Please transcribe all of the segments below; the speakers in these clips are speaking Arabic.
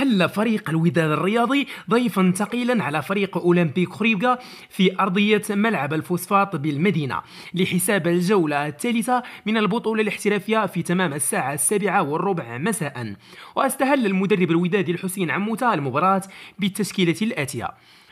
حل فريق الوداد الرياضي ضيفا ثقيلا على فريق أولمبيك خريبكا في أرضية ملعب الفوسفات بالمدينة لحساب الجولة الثالثة من البطولة الاحترافية في تمام الساعة السابعة والربع مساء واستهل المدرب الودادي الحسين عموتة المباراة بالتشكيلة الآتية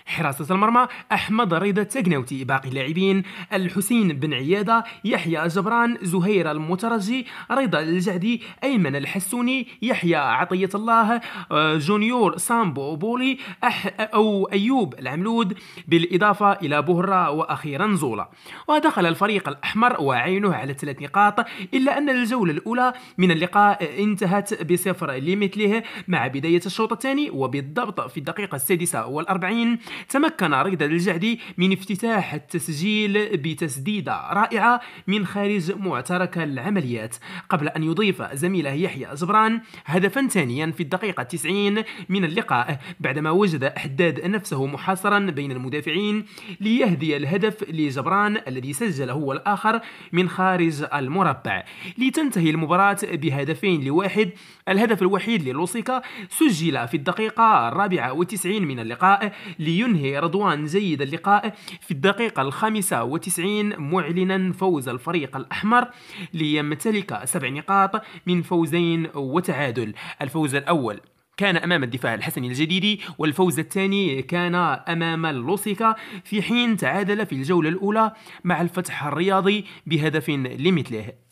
حراسة المرمى أحمد رضا التقنوتي باقي اللاعبين الحسين بن عيادة يحيى جبران زهير المترجي رضا الجعدي أيمن الحسوني يحيى عطية الله آه، جونيور سامبو بولي أح أو أيوب العملود بالإضافة إلى بهرة وأخيرا زولا ودخل الفريق الأحمر وعينه على ثلاث نقاط إلا أن الجولة الأولى من اللقاء انتهت بصفر لمثله مع بداية الشوط الثاني وبالضبط في الدقيقة السادسة والأربعين تمكن ركدة الجعدي من افتتاح التسجيل بتسديدة رائعة من خارج معترك العمليات قبل أن يضيف زميله يحيى جبران هدفا ثانيا في الدقيقة 90 من اللقاء بعدما وجد حداد نفسه محاصرا بين المدافعين ليهدي الهدف لجبران الذي سجل هو الآخر من خارج المربع لتنتهي المباراة بهدفين لواحد الهدف الوحيد للوسيكا سجل في الدقيقة الرابعة والتسعين من اللقاء لينهي ينهي رضوان جيد اللقاء في الدقيقة الخامسة وتسعين معلنا فوز الفريق الأحمر ليمتلك سبع نقاط من فوزين وتعادل الفوز الأول كان أمام الدفاع الحسني الجديدي والفوز الثاني كان أمام اللوسيكا في حين تعادل في الجولة الأولى مع الفتح الرياضي بهدف لمثله